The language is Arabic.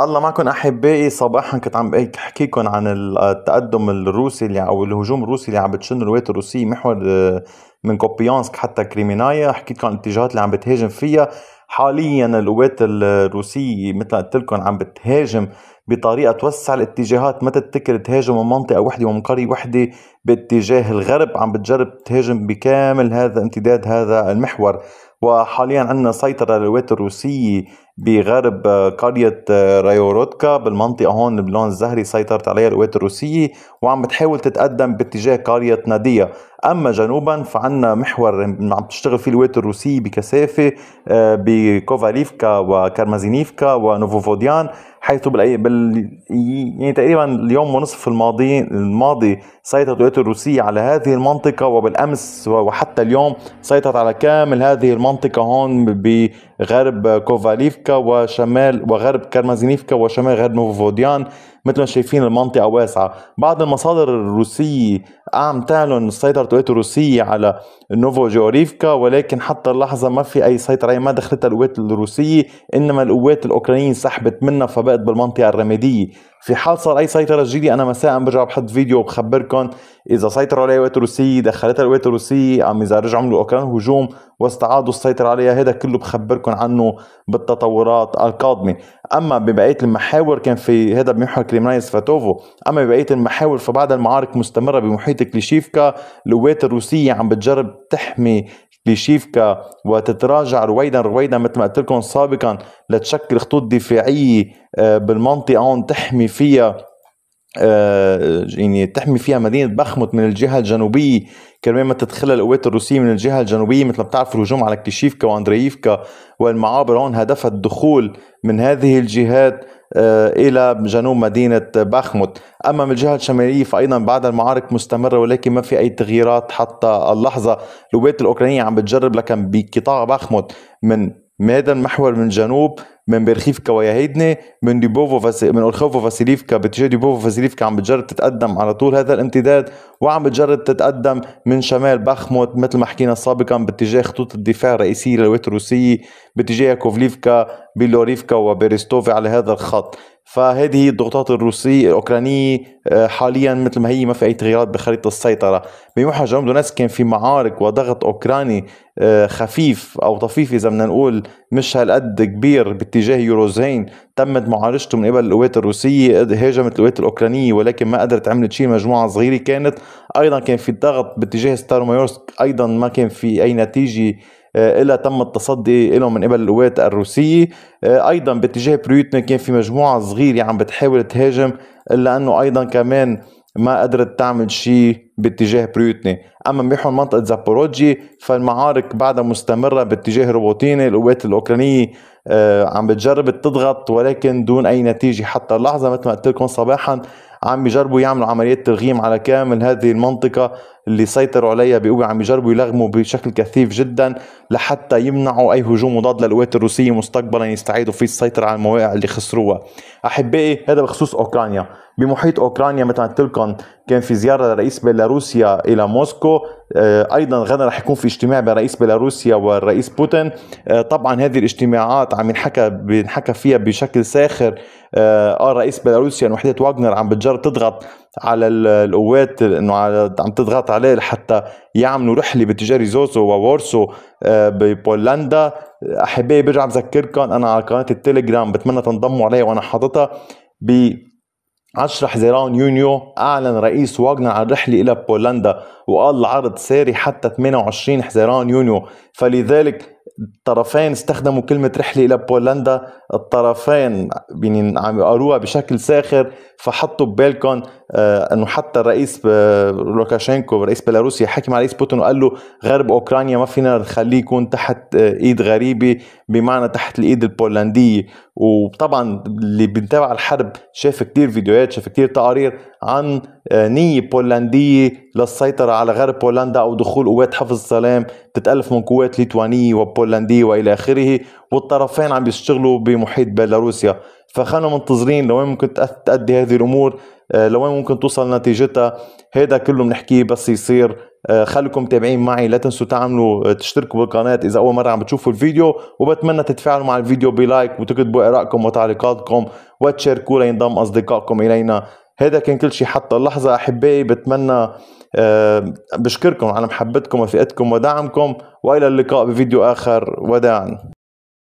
الله معكم احبائي صباحا كنت عم احكيكم عن التقدم الروسي اللي او الهجوم الروسي اللي عم بتشن الروايه الروسيه محور آه، من كوبيانسك حتى كريمينايا حكيت لكم عن الاتجاهات اللي عم بتهاجم فيها حاليا القوات الروسيه مثل ما قلت لكم عم بتهاجم بطريقه توسع الاتجاهات ما تتكر تهاجم من منطقه وحده ومن قريه وحده باتجاه الغرب عم بتجرب تهاجم بكامل هذا امتداد هذا المحور وحاليا عندنا سيطرة للقوات الروسية بغرب قرية رايوروتكا بالمنطقة هون باللون الزهري سيطرت عليها القوات الروسية وعم بتحاول تتقدم باتجاه قرية نادية أما جنوبا فعنا محور عم تشتغل فيه القوات الروسية بكثافة آه، بكوفاليفكا وكارمازينيفكا ونوفوفوديان حيث بالأي بل يعني تقريبا اليوم ونصف الماضي الماضي سيطرت الولايات الروسية على هذه المنطقة وبالأمس وحتى اليوم سيطرت على كامل هذه المنطقة هون بغرب كوفاليفكا وشمال وغرب كارمازينيفكا وشمال غرب نوفوديان مثل ما شايفين المنطقة واسعة بعض المصادر الروسية عم تعلن سيطرة الولايات الروسية على نوفو جوريفكا ولكن حتى اللحظة ما في أي سيطرة ما دخلتها القوات الروسية إنما القوات الأوكرانية سحبت منها فبقى الفائت بالمنطقه الرماديه في حال صار اي سيطره جديده انا مساء برجع بحط فيديو وبخبركم اذا سيطروا عليها الولايات الروسيه دخلتها القوات الروسيه عم اذا رجعوا عملوا اوكران هجوم واستعادوا السيطره عليها هذا كله بخبركم عنه بالتطورات القادمه اما ببقيه المحاور كان في هذا بمحور كريمنايز فاتوفو اما ببقيه المحاور فبعد المعارك مستمره بمحيط كليشيفكا القوات الروسيه عم بتجرب تحمي لشيفكا وتتراجع رويدا رويدا مثل ما قلت لكم سابقا لتشكل خطوط دفاعيه آه، بالمنطقه هون تحمي فيها آه، يعني تحمي فيها مدينه بخمت من الجهه الجنوبيه كرمال ما تدخلها القوات الروسيه من الجهه الجنوبيه مثل ما بتعرفوا الهجوم على كليشيفكا واندرييفكا والمعابر هون هدفها الدخول من هذه الجهات آه، الى جنوب مدينه باخموت اما من الجهه الشماليه فايضا بعد المعارك مستمره ولكن ما في اي تغييرات حتى اللحظه القوات الاوكرانيه عم بتجرب لكن بقطاع باخموت من ميدان محور من جنوب من بيرخيفكا ويهيدني من ديبوفو فاسي من اورخوفو فاسيليفكا باتجاه ديبوفو فاسيليفكا عم بتجرب تتقدم على طول هذا الامتداد وعم بتجرب تتقدم من شمال بخموت مثل ما حكينا سابقا باتجاه خطوط الدفاع الرئيسيه للويت الروسيه باتجاه كوفليفكا بيلوريفكا وبيريستوفي على هذا الخط فهذه الضغوطات الروسية الأوكرانية آه، حاليا مثل ما هي ما في أي تغييرات بخريطة السيطرة بموحى جنوب دونetsk كان في معارك وضغط أوكراني آه، خفيف أو طفيف إذا بدنا نقول مش هالقد كبير باتجاه يوروزين تمت معالجته من قبل القوات الروسية هاجمت القوات الأوكرانية ولكن ما قدرت عملت شيء مجموعة صغيرة كانت أيضا كان في ضغط باتجاه ستارمايورسك أيضا ما كان في أي نتيجة آه، إلى تم التصدي له من قبل القوات الروسية آه، أيضا باتجاه بريوتنا كان في مجموعة صغيرة عم بتحاول تهاجم إلا أنه أيضا كمان ما قدرت تعمل شيء باتجاه بريوتني اما بيحون منطقه زابوروجي فالمعارك بعدها مستمره باتجاه روبوتيني القوات الاوكرانيه آه، عم بتجرب تضغط ولكن دون اي نتيجه حتى اللحظه مثل ما قلت لكم صباحا عم بيجربوا يعملوا عمليات ترغيم على كامل هذه المنطقه اللي سيطروا عليها بيقوا عم يجربوا يلغموا بشكل كثيف جدا لحتى يمنعوا أي هجوم مضاد للقوات الروسية مستقبلا يستعيدوا فيه السيطرة على المواقع اللي خسروها أحبائي هذا بخصوص أوكرانيا بمحيط أوكرانيا مثل ما قلت لكم كان في زيارة لرئيس بيلاروسيا إلى موسكو آه، أيضا غدا رح يكون في اجتماع بين رئيس بيلاروسيا والرئيس بوتين آه، طبعا هذه الاجتماعات عم ينحكى بينحكى فيها بشكل ساخر آه،, اه رئيس بيلاروسيا يعني وحده واجنر عم بتجرب تضغط على القوات انه عم تضغط عليه لحتى يعملوا رحله باتجاه ريزوسو وورسو آه ببولندا احبائي برجع بذكركم انا على قناه التليجرام بتمنى تنضموا عليها وانا حاططها ب 10 حزيران يونيو أعلن رئيس واغنر عن رحلة إلى بولندا وقال العرض ساري حتى 28 حزيران يونيو فلذلك الطرفين استخدموا كلمة رحلة إلى بولندا الطرفين يعني عم يقروها بشكل ساخر فحطوا ببالكم آه، أنه حتى الرئيس لوكاشينكو رئيس بيلاروسيا حكي مع رئيس بوتين وقال له غرب أوكرانيا ما فينا نخليه يكون تحت آه، إيد غريبة بمعنى تحت الإيد البولندية وطبعا اللي بنتابع الحرب شاف كتير فيديوهات شاف كتير تقارير عن آه، نية بولندية للسيطرة على غرب بولندا أو دخول قوات حفظ السلام تتألف من قوات ليتوانية وبولندية وإلى آخره والطرفين عم يشتغلوا بمحيط بيلاروسيا فخلنا منتظرين لوين ممكن تأدي هذه الأمور آه، لوين ممكن توصل نتيجتها هذا كله بنحكيه بس يصير آه، خليكم متابعين معي لا تنسوا تعملوا تشتركوا بالقناة إذا أول مرة عم بتشوفوا الفيديو وبتمنى تتفاعلوا مع الفيديو بلايك وتكتبوا آرائكم وتعليقاتكم وتشاركوا لينضم أصدقائكم إلينا هذا كان كل شيء حتى اللحظة أحبائي بتمنى آه، بشكركم على محبتكم وثقتكم ودعمكم وإلى اللقاء بفيديو آخر وداعا